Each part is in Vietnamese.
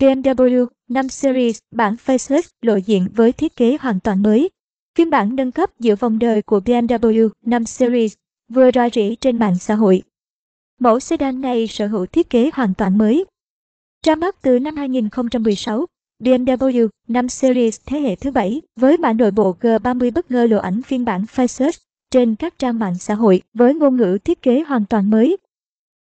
BMW 5 Series bản facelift lộ diện với thiết kế hoàn toàn mới. Phiên bản nâng cấp giữa vòng đời của BMW 5 Series vừa ra rỉ trên mạng xã hội. Mẫu sedan này sở hữu thiết kế hoàn toàn mới. Ra mắt từ năm 2016, BMW 5 Series thế hệ thứ bảy với mã nội bộ G30 bất ngờ lộ ảnh phiên bản facelift trên các trang mạng xã hội với ngôn ngữ thiết kế hoàn toàn mới.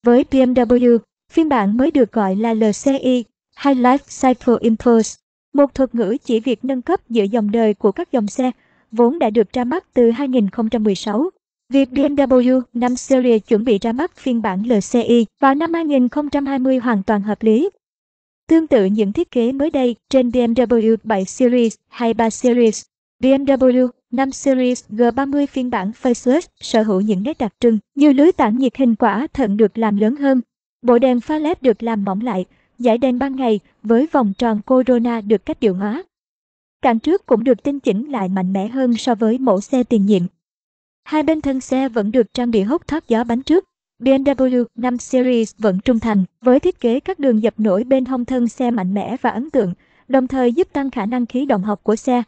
Với BMW, phiên bản mới được gọi là LCI High Life Cycle Impulse, một thuật ngữ chỉ việc nâng cấp giữa dòng đời của các dòng xe, vốn đã được ra mắt từ 2016. Việc BMW 5 Series chuẩn bị ra mắt phiên bản LCI vào năm 2020 hoàn toàn hợp lý. Tương tự những thiết kế mới đây trên BMW 7 Series hay 3 Series, BMW 5 Series G30 phiên bản Faceless sở hữu những nét đặc trưng như lưới tản nhiệt hình quả thận được làm lớn hơn, bộ đèn pha LED được làm mỏng lại, giải đen ban ngày với vòng tròn corona được cách điệu hóa. Cản trước cũng được tinh chỉnh lại mạnh mẽ hơn so với mẫu xe tiền nhiệm. Hai bên thân xe vẫn được trang bị hốc thoát gió bánh trước. BMW 5 Series vẫn trung thành với thiết kế các đường dập nổi bên hông thân xe mạnh mẽ và ấn tượng, đồng thời giúp tăng khả năng khí động học của xe.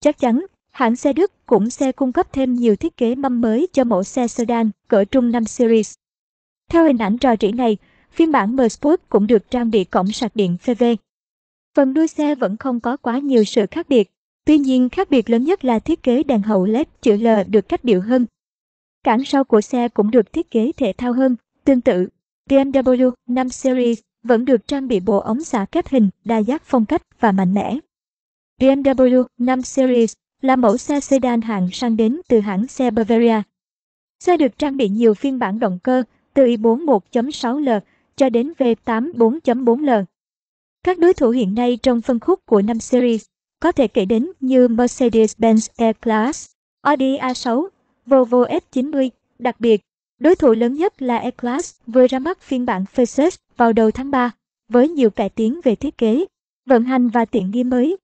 Chắc chắn, hãng xe Đức cũng sẽ cung cấp thêm nhiều thiết kế mâm mới cho mẫu xe sedan cỡ trung 5 Series. Theo hình ảnh trò rỉ này, Phiên bản M-Sport cũng được trang bị cổng sạc điện PV. Phần đuôi xe vẫn không có quá nhiều sự khác biệt, tuy nhiên khác biệt lớn nhất là thiết kế đèn hậu LED chữ L được cách điệu hơn. Cản sau của xe cũng được thiết kế thể thao hơn, tương tự. BMW 5 Series vẫn được trang bị bộ ống xả kép hình đa giác phong cách và mạnh mẽ. BMW 5 Series là mẫu xe sedan hạng sang đến từ hãng xe Bavaria. Xe được trang bị nhiều phiên bản động cơ từ i4 1.6L cho đến V84.4L. Các đối thủ hiện nay trong phân khúc của năm series có thể kể đến như Mercedes-Benz E-Class, Audi A6, Volvo s 90 Đặc biệt, đối thủ lớn nhất là E-Class vừa ra mắt phiên bản Faces vào đầu tháng 3 với nhiều cải tiến về thiết kế, vận hành và tiện nghi mới.